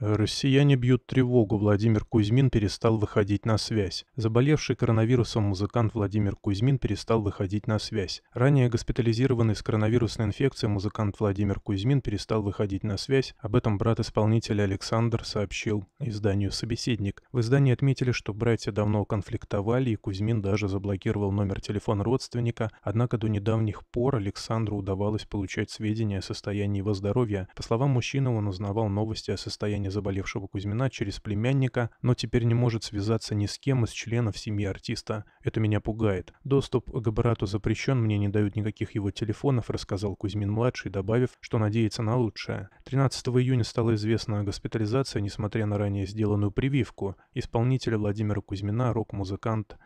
Россияне бьют тревогу. Владимир Кузьмин перестал выходить на связь. Заболевший коронавирусом музыкант Владимир Кузьмин перестал выходить на связь. Ранее госпитализированный с коронавирусной инфекцией музыкант Владимир Кузьмин перестал выходить на связь. Об этом брат исполнителя Александр сообщил изданию «Собеседник». В издании отметили, что братья давно конфликтовали, и Кузьмин даже заблокировал номер телефона родственника. Однако до недавних пор Александру удавалось получать сведения о состоянии его здоровья. По словам мужчины, он узнавал новости о состоянии ранее заболевшего Кузьмина через племянника, но теперь не может связаться ни с кем из членов семьи артиста. Это меня пугает. Доступ к брату запрещен, мне не дают никаких его телефонов, рассказал Кузьмин-младший, добавив, что надеется на лучшее. 13 июня стало известно о госпитализации, несмотря на ранее сделанную прививку. Исполнителя Владимира Кузьмина, рок-музыкант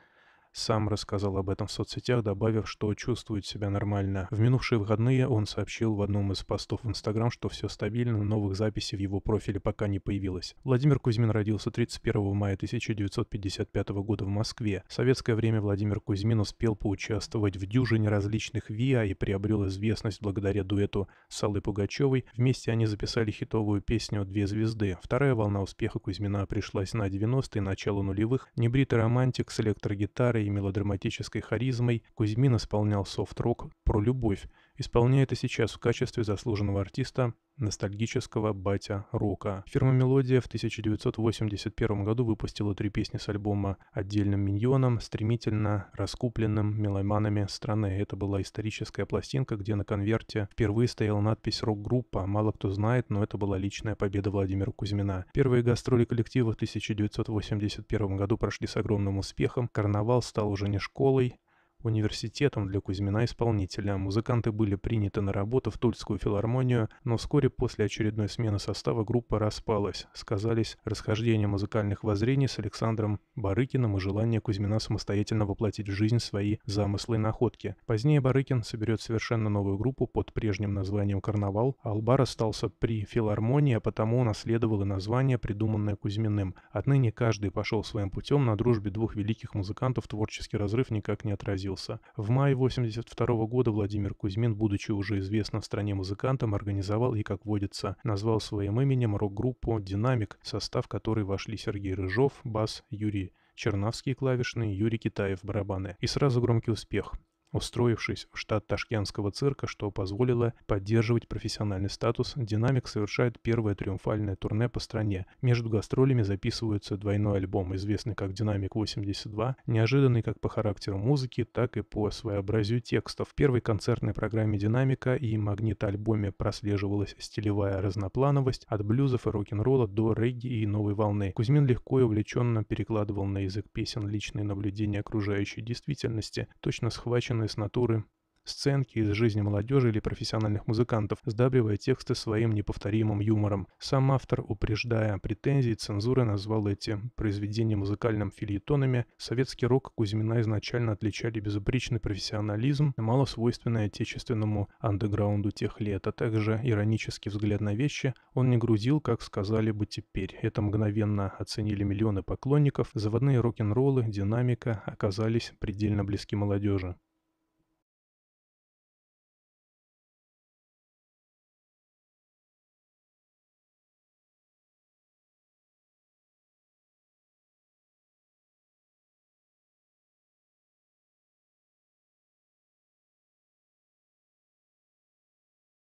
сам рассказал об этом в соцсетях, добавив, что чувствует себя нормально. В минувшие выходные он сообщил в одном из постов в Инстаграм, что все стабильно, новых записей в его профиле пока не появилось. Владимир Кузьмин родился 31 мая 1955 года в Москве. В советское время Владимир Кузьмин успел поучаствовать в дюжине различных ВИА и приобрел известность благодаря дуэту с Аллой Пугачевой. Вместе они записали хитовую песню «Две звезды». Вторая волна успеха Кузьмина пришлась на 90-е, начало нулевых. Небритый романтик с электрогитарой своей мелодраматической харизмой Кузьмин исполнял софт-рок про любовь, исполняет и сейчас в качестве заслуженного артиста ностальгического батя рока. Фирма «Мелодия» в 1981 году выпустила три песни с альбома «Отдельным миньоном», стремительно раскупленным меломанами страны. Это была историческая пластинка, где на конверте впервые стояла надпись «Рок-группа». Мало кто знает, но это была личная победа Владимира Кузьмина. Первые гастроли коллектива в 1981 году прошли с огромным успехом. Карнавал стал уже не школой, университетом для Кузьмина-исполнителя. Музыканты были приняты на работу в Тульскую филармонию, но вскоре после очередной смены состава группа распалась. Сказались расхождения музыкальных воззрений с Александром Барыкиным и желание Кузьмина самостоятельно воплотить в жизнь свои замыслы и находки. Позднее Барыкин соберет совершенно новую группу под прежним названием «Карнавал», а Албар остался при филармонии, а потому унаследовал и название, придуманное Кузьминым. Отныне каждый пошел своим путем, на дружбе двух великих музыкантов творческий разрыв никак не отразил родился. В мае 82 -го года Владимир Кузьмин, будучи уже известным в стране музыкантом, организовал и, как водится, назвал своим именем рок-группу «Динамик», в состав которой вошли Сергей Рыжов, бас, Юрий Чернавский клавишный, Юрий Китаев барабаны. И сразу громкий успех. Устроившись в штат ташкентского цирка, что позволило поддерживать профессиональный статус, «Динамик» совершает первое триумфальное турне по стране. Между гастролями записываются двойной альбом, известный как «Динамик-82», неожиданный как по характеру музыки, так и по своеобразию текстов. В первой концертной программе «Динамика» и «Магнит-альбоме» прослеживалась стилевая разноплановость от блюзов и рок-н-ролла до регги и новой волны. Кузьмин легко и увлеченно перекладывал на язык песен личные наблюдения окружающей действительности, точно схваченные сочиненные с натуры сценки из жизни молодежи или профессиональных музыкантов, сдабривая тексты своим неповторимым юмором. Сам автор, упреждая претензии цензуры, назвал эти произведения музыкальным фильетонами. Советский рок Кузьмина изначально отличали безупречный профессионализм, мало свойственный отечественному андеграунду тех лет, а также иронический взгляд на вещи он не грузил, как сказали бы теперь. Это мгновенно оценили миллионы поклонников, заводные рок-н-роллы, динамика оказались предельно близки молодежи.